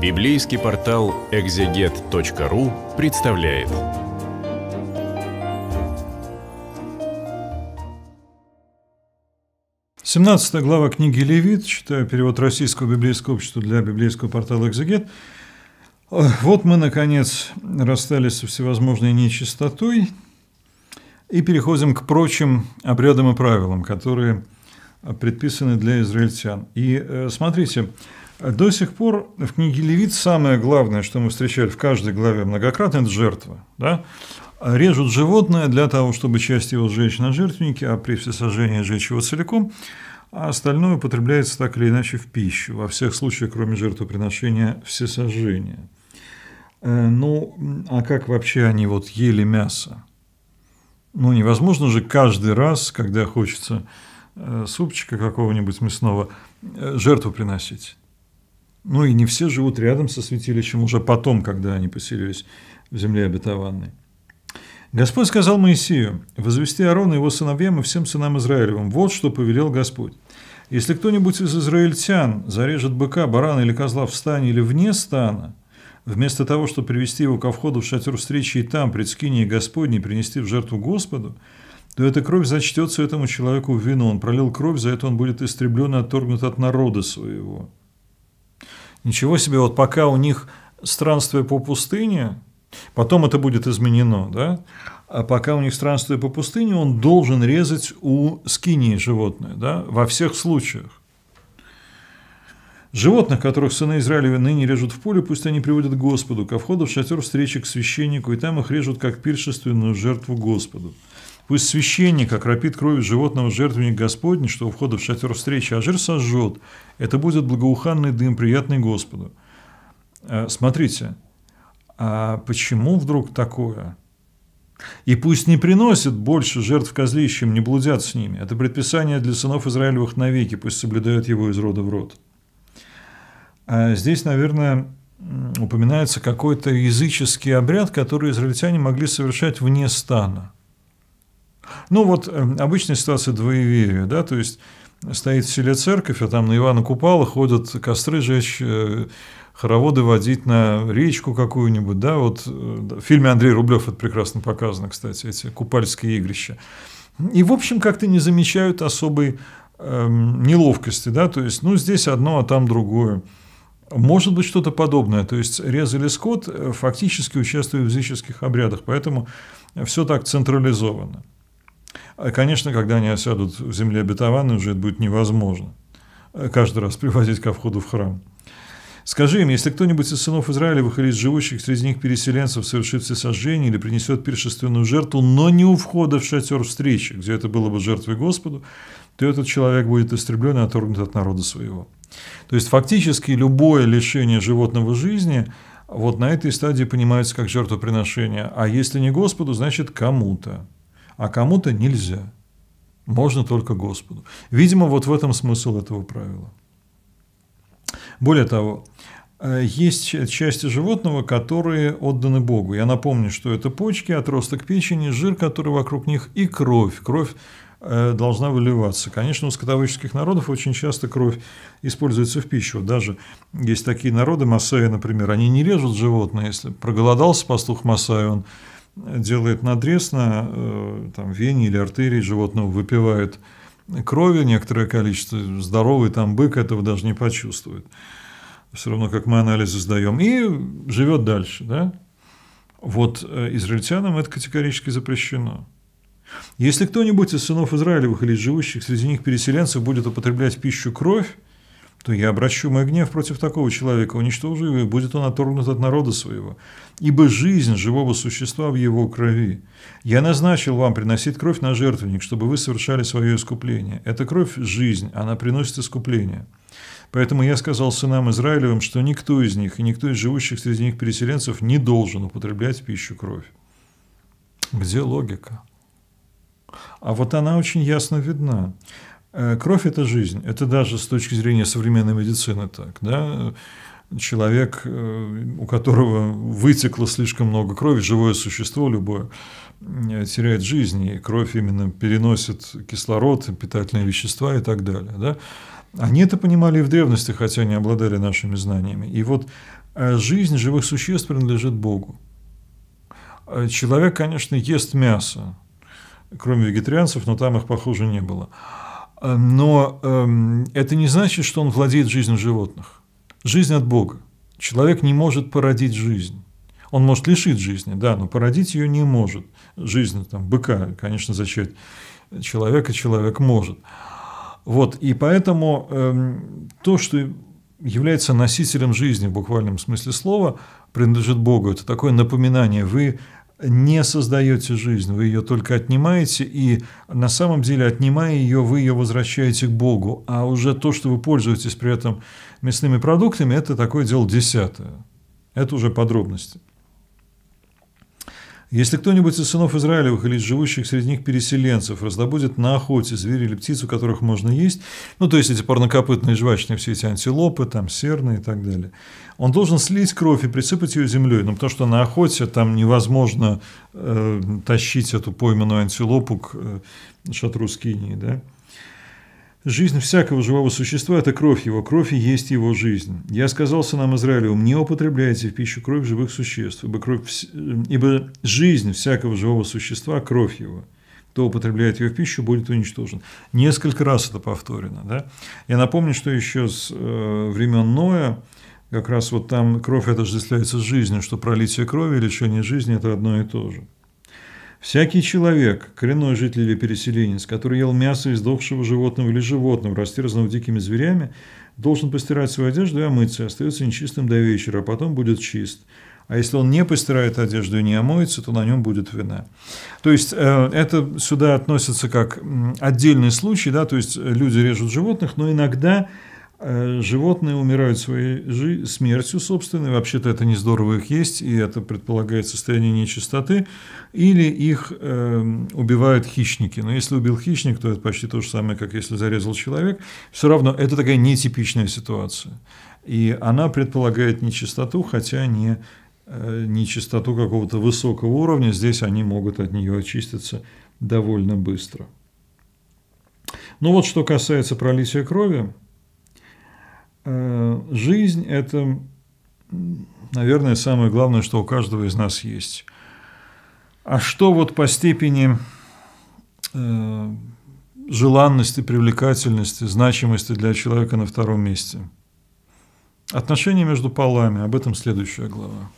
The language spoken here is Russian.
Библейский портал экзегет.ру представляет. Семнадцатая глава книги Левит, читаю перевод Российского библейского общества для библейского портала «Экзегет». Вот мы, наконец, расстались со всевозможной нечистотой и переходим к прочим обрядам и правилам, которые предписаны для израильтян. И э, смотрите, до сих пор в книге Левит самое главное, что мы встречали в каждой главе многократно, это жертва. Да? Режут животное для того, чтобы часть его сжечь на жертвеннике, а при всесожжении сжечь его целиком, а остальное употребляется так или иначе в пищу, во всех случаях, кроме жертвоприношения всесожжения. Э, ну, а как вообще они вот ели мясо? Ну, невозможно же каждый раз, когда хочется э, супчика какого-нибудь мясного, э, жертву приносить. Ну и не все живут рядом со святилищем уже потом, когда они поселились в земле обетованной. Господь сказал Моисею, «Возвести Аарона, его сыновьям и всем сынам Израилевым. Вот что повелел Господь. Если кто-нибудь из израильтян зарежет быка, барана или козла в стане или вне стана, вместо того, чтобы привести его ко входу в шатер встречи и там, пред скинией Господней, принести в жертву Господу, то эта кровь зачтется этому человеку в вину. Он пролил кровь, за это он будет истреблен и отторгнут от народа своего». Ничего себе, вот пока у них странствие по пустыне, потом это будет изменено, да? А пока у них странствие по пустыне, он должен резать у скинии животное, да? Во всех случаях. Животных, которых сыны Израилева ныне режут в поле, пусть они приводят к Господу, ко входу в шатер встречи к священнику, и там их режут как пиршественную жертву Господу. Пусть священник окропит кровью животного жертвенник Господень, что у входа в шатер встречи, а жир сожжет. Это будет благоуханный дым, приятный Господу. Э, смотрите, а почему вдруг такое? И пусть не приносят больше жертв козлищем, не блудят с ними. Это предписание для сынов Израилевых навеки, пусть соблюдают его из рода в род. А здесь, наверное, упоминается какой-то языческий обряд, который израильтяне могли совершать вне стана – ну, вот э, обычная ситуация двоеверия, да, то есть стоит в селе церковь, а там на Ивана Купала ходят костры жечь, э, хороводы водить на речку какую-нибудь, да, вот э, в фильме Андрей Рублев это прекрасно показано, кстати, эти купальские игрища. И, в общем, как-то не замечают особой эм, неловкости, да, то есть, ну, здесь одно, а там другое. Может быть, что-то подобное, то есть, резали скот, фактически участвуя в языческих обрядах, поэтому все так централизовано. А, конечно, когда они осядут в земле обетованной, уже это будет невозможно э, каждый раз привозить ко входу в храм. Скажи им, если кто-нибудь из сынов Израилевых или из живущих среди них переселенцев совершит всесожжение или принесет пиршественную жертву, но не у входа в шатер встречи, где это было бы жертвой Господу, то этот человек будет истреблен и отторгнут от народа своего. То есть фактически любое лишение животного жизни вот на этой стадии понимается как жертвоприношение, а если не Господу, значит кому-то а кому-то нельзя. Можно только Господу. Видимо, вот в этом смысл этого правила. Более того, э, есть части животного, которые отданы Богу. Я напомню, что это почки, отросток печени, жир, который вокруг них, и кровь. Кровь э, должна выливаться. Конечно, у скотоводческих народов очень часто кровь используется в пищу. Даже есть такие народы, масаи, например, они не режут животное. Если проголодался пастух масаи, он делает надрез на э, там, вене или артерии животного, выпивает крови некоторое количество, здоровый там бык этого даже не почувствует. Все равно, как мы анализы сдаем. И живет дальше, да? Вот э, израильтянам это категорически запрещено. Если кто-нибудь из сынов Израилевых или живущих среди них переселенцев будет употреблять пищу кровь, то я обращу мой гнев против такого человека, уничтожу его, и будет он оторгнут от народа своего. Ибо жизнь живого существа в его крови. Я назначил вам приносить кровь на жертвенник, чтобы вы совершали свое искупление. Эта кровь – жизнь, она приносит искупление. Поэтому я сказал сынам Израилевым, что никто из них и никто из живущих среди них переселенцев не должен употреблять в пищу кровь. Где логика? А вот она очень ясно видна. Э, кровь – это жизнь. Это даже с точки зрения современной медицины так. Да? Человек, э, у которого вытекло слишком много крови, живое существо любое, э, теряет жизнь, и кровь именно переносит кислород, питательные вещества и так далее. Да? Они это понимали и в древности, хотя не обладали нашими знаниями. И вот жизнь живых существ принадлежит Богу. Человек, конечно, ест мясо, кроме вегетарианцев, но там их, похоже, не было. Э, но эм, это не значит, что он владеет жизнью животных. Жизнь от Бога. Человек не может породить жизнь. Он может лишить жизни, да, но породить ее не может. Жизнь там, быка, конечно, зачать человека человек может. Вот, и поэтому эм, то, что является носителем жизни в буквальном смысле слова, принадлежит Богу. Это такое напоминание. Вы не создаете жизнь, вы ее только отнимаете, и на самом деле, отнимая ее, вы ее возвращаете к Богу. А уже то, что вы пользуетесь при этом мясными продуктами, это такое дело десятое. Это уже подробности. Если кто-нибудь из сынов Израилевых или из живущих среди них переселенцев раздобудет на охоте зверь или птицу, которых можно есть, ну, то есть эти парнокопытные жвачные, все эти антилопы, там, серны и так далее, он должен слить кровь и присыпать ее землей, ну, потому что на охоте там невозможно э, тащить эту пойманную антилопу к э, шатру скинии, да, Жизнь всякого живого существа – это кровь его, кровь и есть его жизнь. Я сказал сынам Израилевым, не употребляйте в пищу кровь живых существ, ибо, кровь, э, ибо жизнь всякого живого существа – кровь его. Кто употребляет ее в пищу, будет уничтожен. Несколько раз это повторено. Да? Я напомню, что еще с э, времен Ноя, как раз вот там кровь отождествляется с жизнью, что пролитие крови и лишение жизни – это одно и то же. Всякий человек, коренной житель или переселенец, который ел мясо издохшего животного или животного, растерзанного дикими зверями, должен постирать свою одежду и омыться, остается нечистым до вечера, а потом будет чист. А если он не постирает одежду и не омоется, то на нем будет вина. То есть э, это сюда относится как отдельный случай, да, то есть э, люди режут животных, но иногда Э, животные умирают своей смертью собственной, вообще-то это не здорово их есть, и это предполагает состояние нечистоты, или их э, убивают хищники. Но если убил хищник, то это почти то же самое, как если зарезал человек. Все равно это такая нетипичная ситуация. И она предполагает нечистоту, хотя не э, нечистоту какого-то высокого уровня, здесь они могут от нее очиститься довольно быстро. Но ну, вот что касается пролития крови, Э, жизнь – это, наверное, самое главное, что у каждого из нас есть. А что вот по степени э, желанности, привлекательности, значимости для человека на втором месте? Отношения между полами, об этом следующая глава.